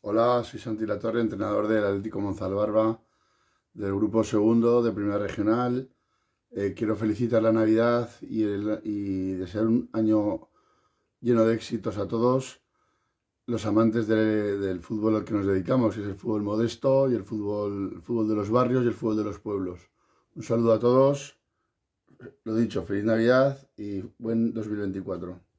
Hola, soy Santi Latorre, entrenador del Atlético Monzalbarba del Grupo Segundo de Primera Regional. Eh, quiero felicitar la Navidad y, desear un año lleno de éxitos a todos los amantes del fútbol al que nos dedicamos, que es el fútbol modesto y el fútbol, el fútbol de los barrios y el fútbol de los pueblos. Un saludo a todos, lo dicho, feliz Navidad y buen 2024.